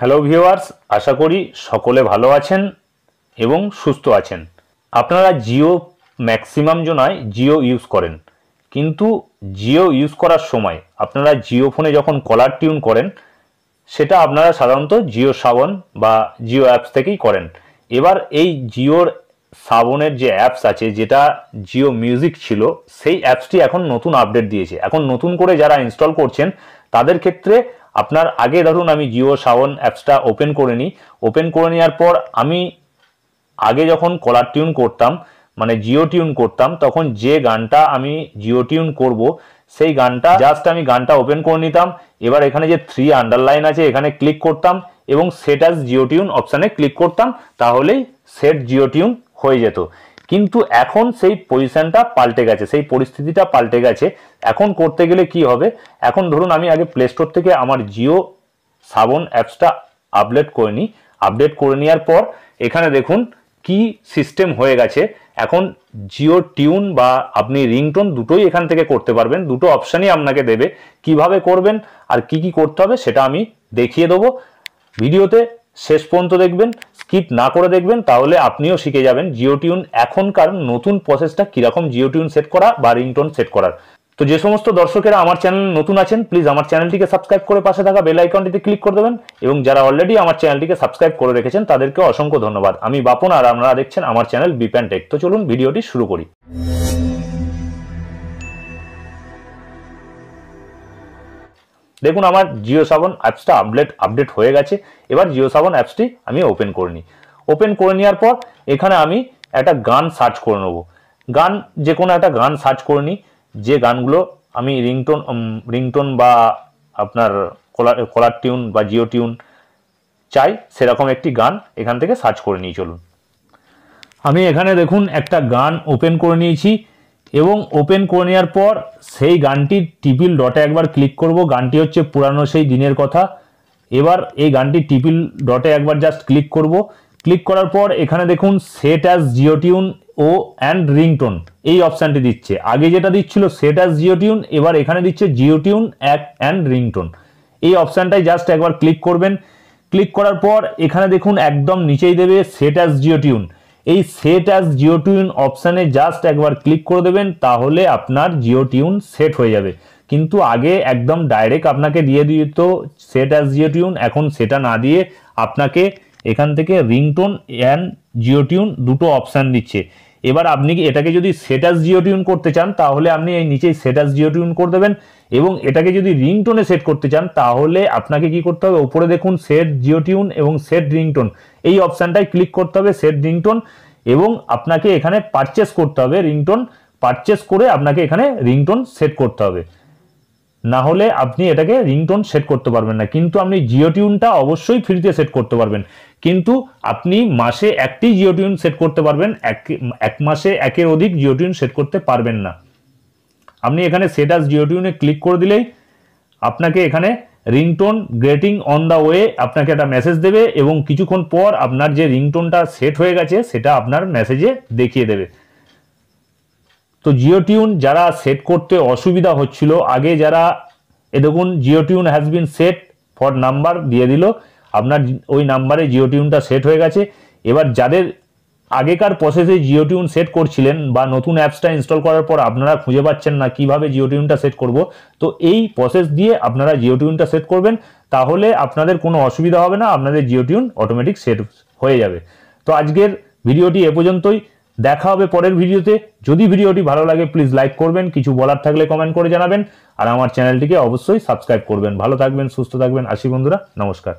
hello viewers আশা করি সকলে ভালো আছেন এবং সুস্থ আছেন আপনারা জিও ম্যাক্সিমাম জনায় জিও ইউজ করেন কিন্তু জিও ইউজ করার সময় আপনারা জিও ফোনে যখন কলার টিউন করেন সেটা আপনারা সাধারণত জিও সাবন বা জিও অ্যাপস থেকেই করেন এবার এই জিওর সাবনের যে অ্যাপস আছে যেটা জিও মিউজিক ছিল সেই অ্যাপসটি এখন নতুন আপডেট দিয়েছে এখন নতুন করে যারা ইনস্টল করছেন তাদের ক্ষেত্রে আপনার আগে ধরুন আমি জিও সাওন অ্যাপসটা ওপেন করে নিই ওপেন করে নেওয়ার পর আমি আগে যখন কলার টিউন করতাম মানে জিও টিউন করতাম তখন যে গানটা আমি জিও টিউন করব সেই গানটা জাস্ট আমি গানটা ওপেন করে নিতাম এবার এখানে যে থ্রি আন্ডারলাইন আছে এখানে ক্লিক করতাম এবং সেট আস জিও টিউন অপশানে ক্লিক করতাম তাহলেই সেট জিও টিউন হয়ে যেত কিন্তু এখন সেই পজিশনটা পাল্টে গেছে সেই পরিস্থিতিটা পাল্টে গেছে এখন করতে গেলে কি হবে এখন ধরুন আমি আগে প্লে স্টোর থেকে আমার জিও সাবন অ্যাপসটা আপডেট করে নিই আপডেট করে নেওয়ার পর এখানে দেখুন কি সিস্টেম হয়ে গেছে এখন জিও টিউন বা আপনি রিংটোন দুটোই এখান থেকে করতে পারবেন দুটো অপশানই আপনাকে দেবে কিভাবে করবেন আর কি কি করতে হবে সেটা আমি দেখিয়ে দেবো ভিডিওতে শেষ পর্যন্ত দেখবেন স্কিপ না করে দেখবেন তাহলে আপনিও শিখে যাবেন জিও টিউন এখনকার নতুন প্রসেসটা কীরকম জিও টিউন সেট করা বা রিংটোন সেট করার তো যে সমস্ত দর্শকেরা আমার চ্যানেল নতুন আছেন প্লিজ আমার চ্যানেলটিকে সাবস্ক্রাইব করে পাশে থাকা বেল আইকনটিতে ক্লিক করে দেবেন এবং যারা অলরেডি আমার চ্যানেলটিকে সাবস্ক্রাইব করে রেখেছেন তাদেরকে অসংখ্য ধন্যবাদ আমি বাপন আর আপনারা দেখছেন আমার চ্যানেল বিপ্যান টেক তো চলুন ভিডিওটি শুরু করি দেখুন আমার জিও সাবন অ্যাপসটা আপডেট আপডেট হয়ে গেছে এবার জিও সাবন অ্যাপসটি আমি ওপেন করে নিই ওপেন করে নেওয়ার পর এখানে আমি একটা গান সার্চ করে নেবো গান যে কোনো একটা গান সার্চ করে নিই যে গানগুলো আমি রিংটোন রিংটোন বা আপনার কলার কলার টিউন বা জিও টিউন চাই সেরকম একটি গান এখান থেকে সার্চ করে নিয়ে চলুন আমি এখানে দেখুন একটা গান ওপেন করে নিয়েছি এবং ওপেন করে নেওয়ার পর সেই গানটির টিপিল ডটে একবার ক্লিক করব গানটি হচ্ছে পুরানো সেই দিনের কথা এবার এই গানটি টিপিল ডটে একবার জাস্ট ক্লিক করব ক্লিক করার পর এখানে দেখুন সেট অ্যাস জিওটিউন ও অ্যান্ড রিংটোন এই অপশানটি দিচ্ছে আগে যেটা দিচ্ছিল সেট জিও জিওটিউন এবার এখানে দিচ্ছে জিওটিউন এক অ্যান্ড রিংটোন এই অপশানটাই জাস্ট একবার ক্লিক করবেন ক্লিক করার পর এখানে দেখুন একদম নিচেই দেবে সেট অ্যাস জিওটিউন এই সেট অ্যাজ জিও টিউন অপশানে জাস্ট একবার ক্লিক করে দেবেন তাহলে আপনার জিও টিউন সেট হয়ে যাবে কিন্তু আগে একদম ডাইরেক্ট আপনাকে দিয়ে দিত সেট অ্যাজ জিও টিউন এখন সেটা না দিয়ে আপনাকে এখান থেকে রিংটোন অ্যান্ড জিও টিউন দুটো অপশান দিচ্ছে এবার আপনি এটাকে যদি সেটাস জিও টিউন করতে চান তাহলে আপনি এই নিচেই সেটাস জিও টিউন করে দেবেন এবং এটাকে যদি রিংটোনে সেট করতে চান তাহলে আপনাকে কি করতে হবে উপরে দেখুন সেট জিও টিউন এবং সেট রিংটোন এই অপশানটায় ক্লিক করতে হবে সেট রিংটোন এবং আপনাকে এখানে পারচেস করতে হবে রিংটোন পারচেস করে আপনাকে এখানে রিংটোন সেট করতে হবে না হলে আপনি এটাকে রিংটোন সেট করতে পারবেন না কিন্তু আপনি জিও টিউনটা অবশ্যই ফ্রিতে সেট করতে পারবেন কিন্তু আপনি মাসে একটি জিও টিউন সেট করতে পারবেন এক এক মাসে একের অধিক জিও টিউন সেট করতে পারবেন না আপনি এখানে সেট আস জিও টিউনে ক্লিক করে দিলেই আপনাকে এখানে ringtone greeting on the way আপনাকে একটা মেসেজ দেবে এবং কিছুক্ষণ পর আপনার যে রিংটোনটা সেট হয়ে গেছে সেটা আপনার মেসেজে দেখিয়ে দেবে তো জিও টিউন যারা সেট করতে অসুবিধা হচ্ছিল আগে যারা এ দেখুন Jio tune has been set for number দিয়ে দিল আপনার ওই নাম্বারে জিও টিউনটা সেট হয়ে গেছে এবার যাদের আগেকার প্রসেসে জিও টিউন সেট করছিলেন বা নতুন অ্যাপসটা ইনস্টল করার পর আপনারা খুঁজে পাচ্ছেন না কিভাবে জিও টিউনটা সেট করব তো এই প্রসেস দিয়ে আপনারা জিও টিউনটা সেট করবেন তাহলে আপনাদের কোনো অসুবিধা হবে না আপনাদের জিও টিউন অটোমেটিক সেট হয়ে যাবে তো আজকের ভিডিওটি এ পর্যন্তই দেখা হবে পরের ভিডিওতে যদি ভিডিওটি ভালো লাগে প্লিজ লাইক করবেন কিছু বলার থাকলে কমেন্ট করে জানাবেন আর আমার চ্যানেলটিকে অবশ্যই সাবস্ক্রাইব করবেন ভালো থাকবেন সুস্থ থাকবেন আসি বন্ধুরা নমস্কার